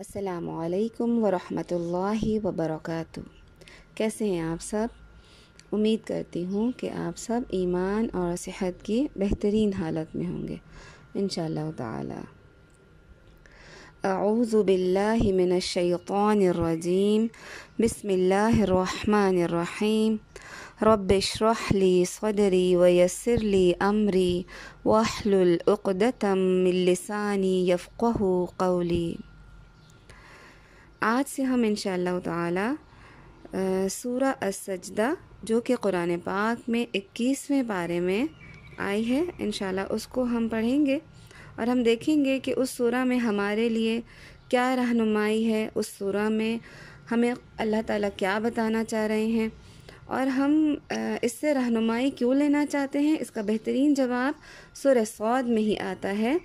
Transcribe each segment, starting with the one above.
असलकम वरहमल वबरक कैसे हैं आप सब उम्मीद करती हूँ कि आप सब ईमान और सेहत की बेहतरीन हालत में होंगे इन ताउज़ुबिल्लिमिनशैक़ानरजीम बसमीम रबशरहली सदरी वयसरली अमरी वाहलतम मिलसानी यफ़क़ कौली आज से हम इन ताला सूरा असजदा जो कि कुरान पाक में इक्कीसवें बारे में आई है इन उसको हम पढ़ेंगे और हम देखेंगे कि उस सूरा में हमारे लिए क्या रहनुमाई है उस सूरा में हमें अल्लाह ताला क्या बताना चाह रहे हैं और हम इससे रहनुमाई क्यों लेना चाहते हैं इसका बेहतरीन जवाब सुर सौद में ही आता है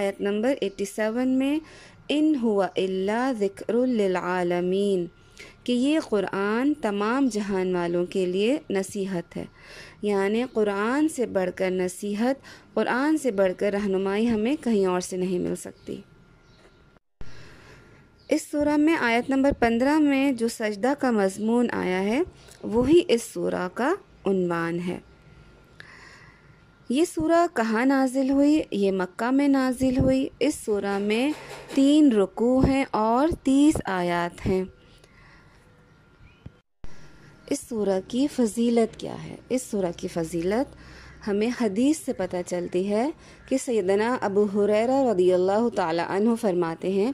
आयत नंबर 87 में इन हुआ कि ये कुरान तमाम जहान वालों के लिए नसीहत है यानि कुरान से बढ़कर नसीहत कुरान से बढ़कर रहनुमाई हमें कहीं और से नहीं मिल सकती इस सूरह में आयत नंबर पंद्रह में जो सजदा का मजमून आया है वही इस सूरह का उनवान है ये सूरा कहाँ नाजिल हुई ये मक्का में नाजिल हुई इस सूरा में तीन रुकू हैं और तीस आयात हैं इस सूरा की फजीलत क्या है इस सूरा की फजीलत हमें हदीस से पता चलती है कि सैदना अबू हुरैरा रदी अल्लाह तु फरमाते हैं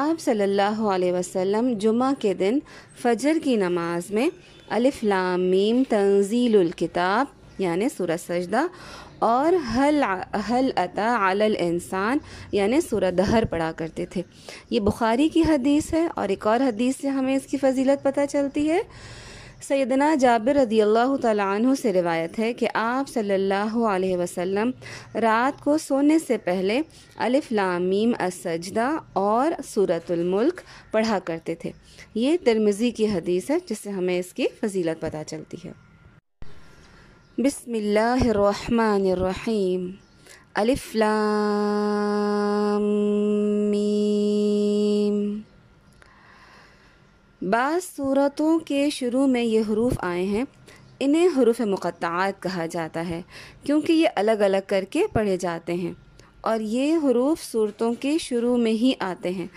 आप सल्लल्लाहु अलैहि वसल्लम जुमा के दिन फजर की नमाज में अलिफ़ लाम मीम तंजील किताब यानि सूरत सजदा और हल हल अता अल इंसान यानि सूरत दहर पढ़ा करते थे ये बुखारी की हदीस है और एक और हदीस से हमें इसकी फजीलत पता चलती है सैदना जाबिर रदी अल्लाह तु से रिवायत है कि आप सल्लल्लाहु अलैहि वसल्लम रात को सोने से पहले अलिफ लामीम असजदा और मुल्क पढ़ा करते थे ये तिरमिज़ी की हदीस है जिससे हमें इसकी फजीलत पता चलती है बिसमीम अलिफ्लामीम बाज़ सूरतों के शुरू में ये हरूफ आए हैं इन्हें हरूफ मुक़ात कहा जाता है क्योंकि ये अलग अलग करके पढ़े जाते हैं और ये हरूफ सूरतों के शुरू में ही आते हैं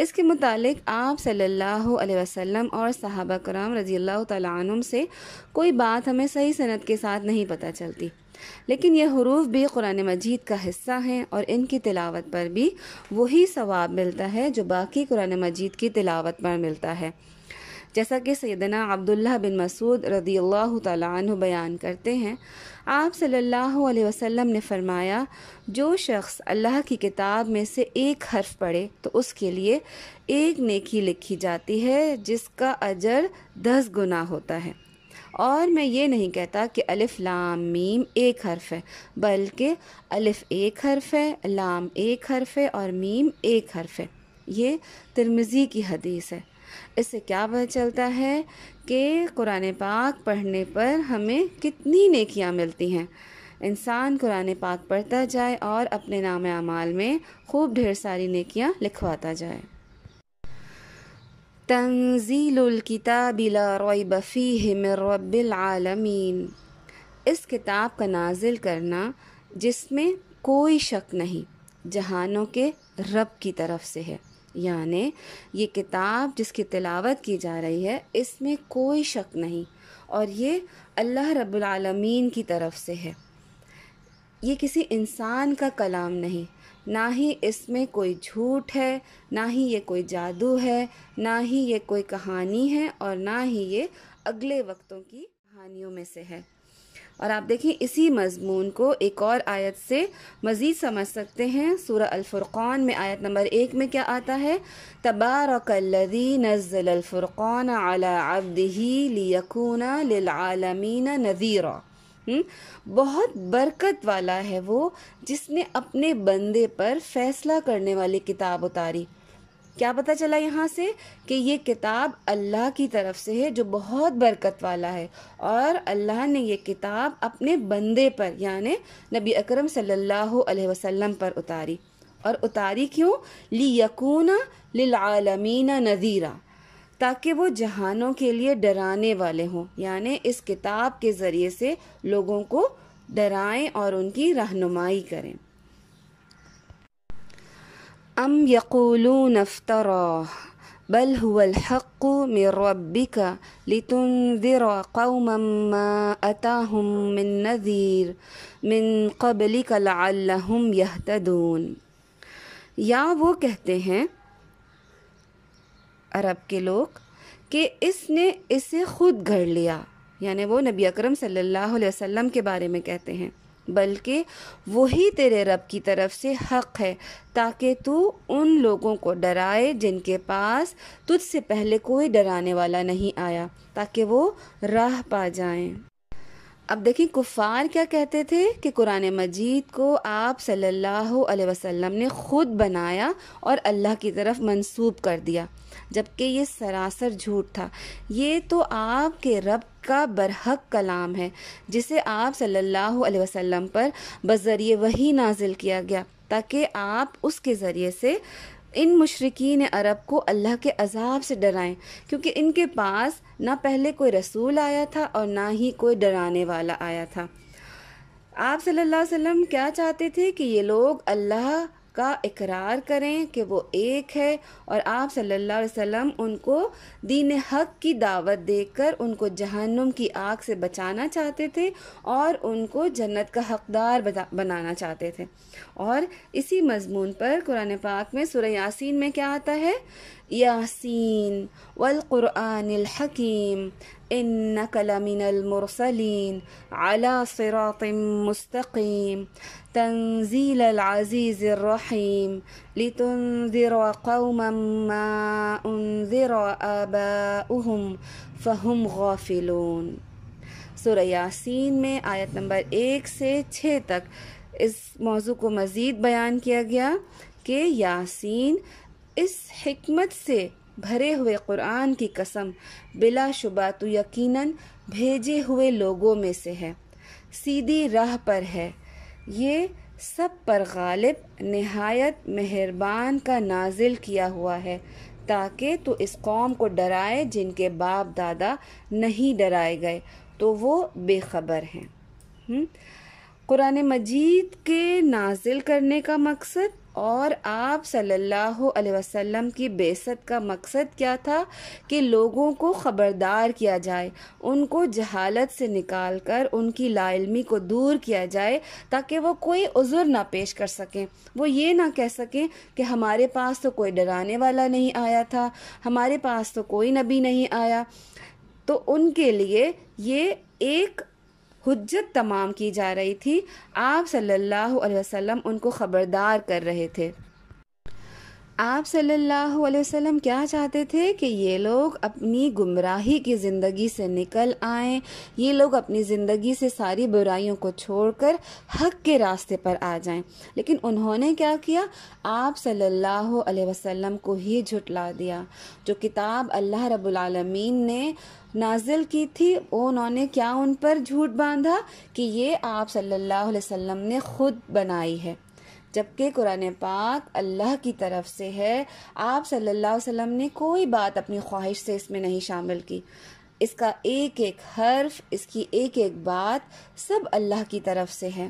इसके मुतालिक आप सल्लल्लाहु अलैहि वसल्लम और सहाबा कराम रजी अल्लाह तुम से कोई बात हमें सही सनत के साथ नहीं पता चलती लेकिन ये हरूफ भी कुरान मजीद का हिस्सा हैं और इनकी तिलावत पर भी वही सवाब मिलता है जो बाकी कुरान मजीद की तिलावत पर मिलता है जैसा कि सैदना अब्दुल्ला बिन मसूद रदी अल्लाह तु बयान करते हैं आप सल्लल्लाहु अलैहि वसल्लम ने फरमाया जो शख्स अल्लाह की किताब में से एक हर्फ पढ़े तो उसके लिए एक नेकी लिखी जाती है जिसका अजर दस गुना होता है और मैं ये नहीं कहता कि अलिफ लाम मीम एक हर्फ है बल्कि अलिफ एक हर्फ है लाम एक हर्फ है और मीम एक हर्फ है ये तिरमिज़ी की हदीस है इससे क्या पता चलता है कि कुरान पाक पढ़ने पर हमें कितनी नेकियां मिलती हैं इंसान कुरान पाक पढ़ता जाए और अपने नाम अमाल में खूब ढेर सारी नेकियां लिखवाता जाए तंजीलकिताबिला रोय बफ़ी हिमरबिलमीन इस किताब का नाजिल करना जिसमें कोई शक नहीं जहानों के रब की तरफ से है यानि ये किताब जिसकी तिलावत की जा रही है इसमें कोई शक नहीं और ये अल्लाह रब्बुल आलमीन की तरफ से है ये किसी इंसान का कलाम नहीं ना ही इसमें कोई झूठ है ना ही ये कोई जादू है ना ही ये कोई कहानी है और ना ही ये अगले वक्तों की कहानियों में से है और आप देखें इसी मजमून को एक और आयत से मज़ीद समझ सकते हैं सूरह अल्फुर्क़ान में आयत नंबर एक में क्या आता है तबारकल्लदी नज़ल अल्फुर्क़ान अला अब्दही लियकून नज़ीरा बहुत बरकत वाला है वो जिसने अपने बंदे पर फ़ैसला करने वाली किताब उतारी क्या पता चला यहाँ से कि ये किताब अल्लाह की तरफ से है जो बहुत बरकत वाला है और अल्लाह ने ये किताब अपने बंदे पर यानि नबी अकरम सल्लल्लाहु अलैहि वसल्लम पर उतारी और उतारी क्यों ली यकून लिलमीना नज़ीरा ताकि वो जहानों के लिए डराने वाले हों यानि इस किताब के ज़रिए से लोगों को डराएं और उनकी रहनुमाई करें أم يقولون افتراه بل هو الحق من ربك لتنذر قوما ما أتاهم من نذير من قبلك لعلهم يهتدون या वो कहते हैं अरब के लोग कि इसने इसे खुद घड़ लिया यानी वो नबी अकरम सल्लल्लाहु अलैहि वसल्लम के बारे में कहते हैं बल्कि वही तेरे रब की तरफ से हक है ताकि तू उन लोगों को डराए जिनके पास तुझसे पहले कोई डराने वाला नहीं आया ताकि वो राह पा जाएं अब देखिए कुफार क्या कहते थे कि कुरान मजीद को आप सल्लल्लाहु अलैहि वसल्लम ने ख़ुद बनाया और अल्लाह की तरफ मंसूब कर दिया जबकि ये सरासर झूठ था ये तो आपके रब का बरहक कलाम है जिसे आप सल्लल्लाहु अलैहि वसल्लम पर बज़रिए वही नाजिल किया गया ताकि आप उसके ज़रिए से इन मशरकिन अरब को अल्लाह के अजाब से डराएं क्योंकि इनके पास ना पहले कोई रसूल आया था और ना ही कोई डराने वाला आया था आप सल्लल्लाहु अलैहि वसल्लम क्या चाहते थे कि ये लोग अल्लाह का इकरार करें कि वो एक है और आप सल्लल्लाहु अलैहि वसल्लम उनको दीन हक की दावत देकर उनको जहन्नुम की आग से बचाना चाहते थे और उनको जन्नत का हकदार बनाना चाहते थे और इसी मजमून पर कुरान पाक में सुर यासीन में क्या आता है यासीन कुरान हकीम انك لمن المرسلين على صراط مستقيم تنزيل العزيز الرحيم لتنذر قوما ما انذر اباؤهم فهم غافلون سورة ياسين میں آیت نمبر ایک سے چھ تک اس موضوع کو مزید بیان کیا گیا کہ یاسین اس حکمت سے भरे हुए कुरान की कसम बिलाशुबा तो यकीनन भेजे हुए लोगों में से है सीधी राह पर है ये सब पर गालिब नहायत मेहरबान का नाजिल किया हुआ है ताकि तो इस कौम को डराए जिनके बाप दादा नहीं डराए गए तो वो बेखबर हैं कुरान मजीद के नाजिल करने का मकसद और आप सल्लल्लाहु अलैहि वसल्लम की बेसत का मकसद क्या था कि लोगों को ख़बरदार किया जाए उनको जहालत से निकाल कर उनकी लाइलमी को दूर किया जाए ताकि वो कोई उज़ुर ना पेश कर सकें वो ये ना कह सकें कि हमारे पास तो कोई डराने वाला नहीं आया था हमारे पास तो कोई नबी नहीं आया तो उनके लिए ये एक हजत तमाम की जा रही थी आप सल्लल्लाहु अलैहि वसल्लम उनको ख़बरदार कर रहे थे आप सल्लल्लाहु अलैहि वसल्लम क्या चाहते थे कि ये लोग अपनी गुमराही की ज़िंदगी से निकल आएं ये लोग अपनी ज़िंदगी से सारी बुराइयों को छोड़कर हक के रास्ते पर आ जाएं लेकिन उन्होंने क्या किया आप सल्लल्लाहु अलैहि वसल्लम को ही झुटला दिया जो किताब अल्लाह रब्बुल आलमीन ने नाजिल की थी वो उन्होंने क्या उन पर झूठ बांधा कि ये आप सल्लल्लाहु अलैहि वसल्लम ने खुद बनाई है जबकि कुरान पाक अल्लाह की तरफ से है आप सल्लल्लाहु अलैहि वसल्लम ने कोई बात अपनी ख्वाहिश से इसमें नहीं शामिल की इसका एक एक हर्फ इसकी एक एक बात सब अल्लाह की तरफ से है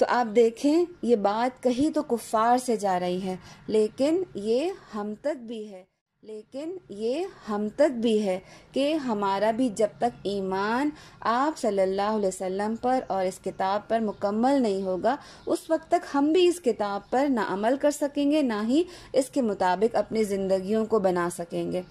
तो आप देखें ये बात कही तो कुफ़ार से जा रही है लेकिन ये हम तक भी है लेकिन ये हम तक भी है कि हमारा भी जब तक ईमान आप सल्लल्लाहु अलैहि वसल्लम पर और इस किताब पर मुकम्मल नहीं होगा उस वक्त तक हम भी इस किताब पर ना अमल कर सकेंगे ना ही इसके मुताबिक अपनी ज़िंदगियों को बना सकेंगे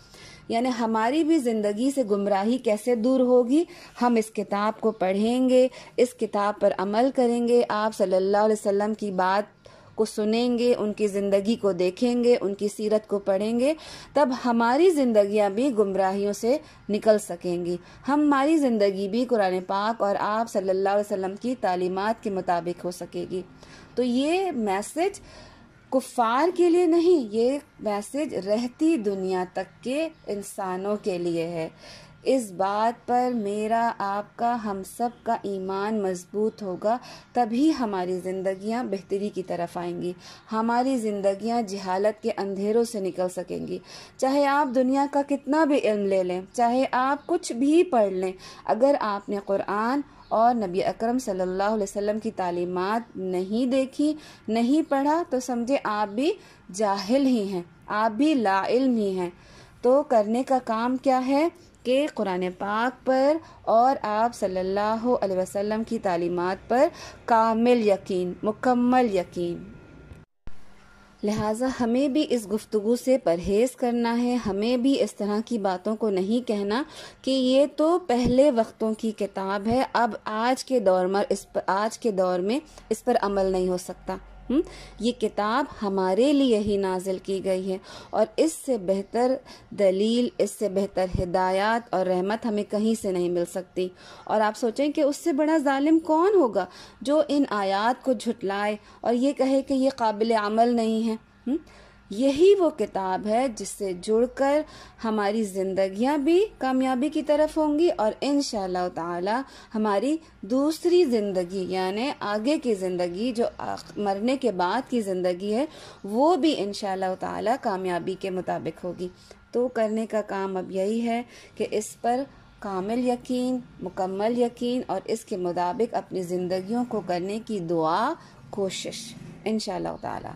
यानी हमारी भी ज़िंदगी से गुमराही कैसे दूर होगी हम इस किताब को पढ़ेंगे इस किताब पर अमल करेंगे आप सल्लल्लाहु अलैहि वसल्लम की बात को सुनेंगे उनकी ज़िंदगी को देखेंगे उनकी सीरत को पढ़ेंगे तब हमारी ज़िंदियाँ भी गुमराहियों से निकल सकेंगी हमारी ज़िंदगी भी कुरान पाक और आप सल्लल्लाहु अलैहि वसल्लम की तालीमत के मुताबिक हो सकेगी तो ये मैसेज कुफार के लिए नहीं ये मैसेज रहती दुनिया तक के इंसानों के लिए है इस बात पर मेरा आपका हम सब का ईमान मजबूत होगा तभी हमारी जिंदगियां बेहतरी की तरफ आएंगी हमारी जिंदगियां जहालत के अंधेरों से निकल सकेंगी चाहे आप दुनिया का कितना भी इल्म ले लें चाहे आप कुछ भी पढ़ लें अगर आपने क़ुरान और नबी अकरम सल्लल्लाहु अलैहि वसल्लम की तालीमात नहीं देखी नहीं पढ़ा तो समझे आप भी जाहिल ही हैं आप भी लाइल ही हैं तो करने का काम क्या है के कुरान पाक पर और आप सल्लल्लाहु अलैहि वसल्लम की तालीमात पर कामिल यकीन मुकम्मल यकीन लिहाजा हमें भी इस गुफ्तगु से परहेज़ करना है हमें भी इस तरह की बातों को नहीं कहना कि ये तो पहले वक्तों की किताब है अब आज के दौर में इस पर आज के दौर में इस पर अमल नहीं हो सकता हम्म, ये किताब हमारे लिए ही नाजिल की गई है और इससे बेहतर दलील इससे बेहतर हिदायत और रहमत हमें कहीं से नहीं मिल सकती और आप सोचें कि उससे बड़ा जालिम कौन होगा जो इन आयात को झुटलाए और ये कहे कि ये काबिल अमल नहीं है हुँ? हम्म, यही वो किताब है जिससे जुड़कर हमारी जिंदगियां भी कामयाबी की तरफ होंगी और इन ताला हमारी दूसरी ज़िंदगी यानि आगे की ज़िंदगी जो मरने के बाद की ज़िंदगी है वो भी इन ताला कामयाबी के मुताबिक होगी तो करने का काम अब यही है कि इस पर कामिल यकीन मुकम्मल यकीन और इसके मुताबिक अपनी ज़िंदगियों को करने की दुआ कोशिश इन ताला